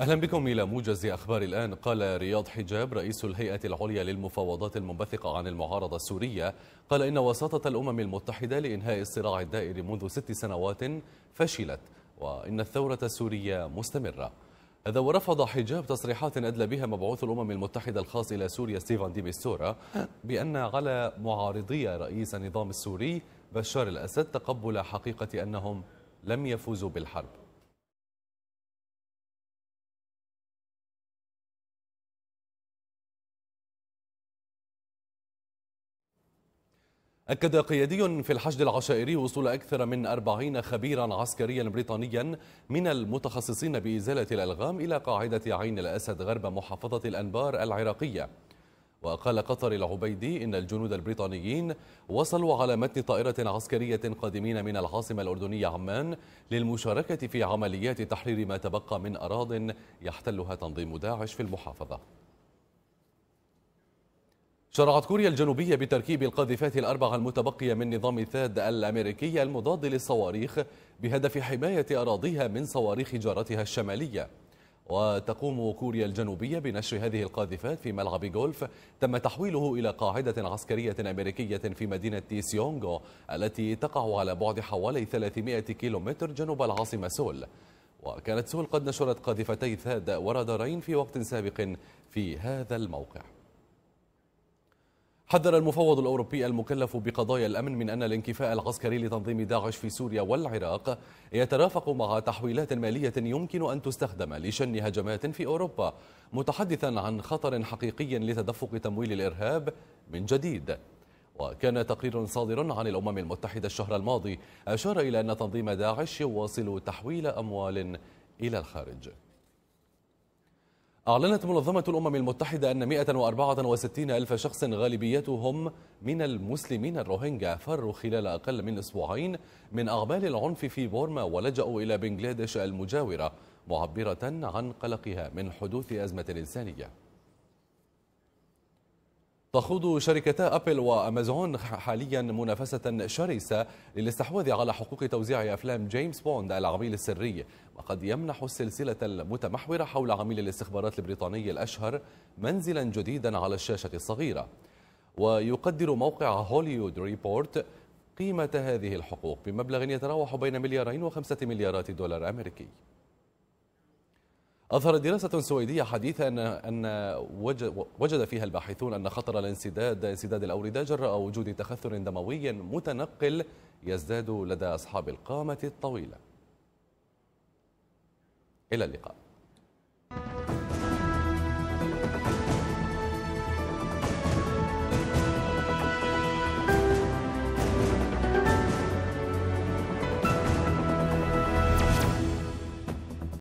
أهلا بكم إلى موجز أخبار الآن قال رياض حجاب رئيس الهيئة العليا للمفاوضات المنبثقة عن المعارضة السورية قال إن وساطة الأمم المتحدة لإنهاء الصراع الدائر منذ ست سنوات فشلت وإن الثورة السورية مستمرة هذا ورفض حجاب تصريحات أدلى بها مبعوث الأمم المتحدة الخاص إلى سوريا ستيفان دي بيستورا بأن على معارضي رئيس النظام السوري بشار الأسد تقبل حقيقة أنهم لم يفوزوا بالحرب أكد قيادي في الحشد العشائري وصول أكثر من 40 خبيرا عسكريا بريطانيا من المتخصصين بإزالة الألغام إلى قاعدة عين الأسد غرب محافظة الأنبار العراقية وقال قطر العبيدي إن الجنود البريطانيين وصلوا على متن طائرة عسكرية قادمين من العاصمة الأردنية عمان للمشاركة في عمليات تحرير ما تبقى من أراض يحتلها تنظيم داعش في المحافظة شرعت كوريا الجنوبية بتركيب القاذفات الأربعة المتبقية من نظام ثاد الأمريكي المضاد للصواريخ بهدف حماية أراضيها من صواريخ جارتها الشمالية وتقوم كوريا الجنوبية بنشر هذه القاذفات في ملعب جولف تم تحويله إلى قاعدة عسكرية أمريكية في مدينة سيونغو التي تقع على بعد حوالي 300 كيلومتر جنوب العاصمة سول وكانت سول قد نشرت قاذفتي ثاد ورادارين في وقت سابق في هذا الموقع حذر المفوض الأوروبي المكلف بقضايا الأمن من أن الانكفاء العسكري لتنظيم داعش في سوريا والعراق يترافق مع تحويلات مالية يمكن أن تستخدم لشن هجمات في أوروبا متحدثا عن خطر حقيقي لتدفق تمويل الإرهاب من جديد وكان تقرير صادر عن الأمم المتحدة الشهر الماضي أشار إلى أن تنظيم داعش يواصل تحويل أموال إلى الخارج أعلنت منظمة الأمم المتحدة أن 164 ألف شخص غالبيتهم من المسلمين الروهينجا فروا خلال أقل من أسبوعين من أعمال العنف في بورما ولجأوا إلى بنغلاديش المجاورة معبرة عن قلقها من حدوث أزمة إنسانية تخوض شركتا أبل وأمازون حاليا منافسة شرسة للاستحواذ على حقوق توزيع أفلام جيمس بوند العميل السري وقد يمنح السلسلة المتمحورة حول عميل الاستخبارات البريطاني الأشهر منزلا جديدا على الشاشة الصغيرة ويقدر موقع هوليوود ريبورت قيمة هذه الحقوق بمبلغ يتراوح بين مليارين وخمسة مليارات دولار أمريكي أظهرت دراسة سويدية حديثة أن أن وجد فيها الباحثون أن خطر الانسداد انسداد الأوردة جراء وجود تخثر دموي متنقل يزداد لدى أصحاب القامة الطويلة إلى اللقاء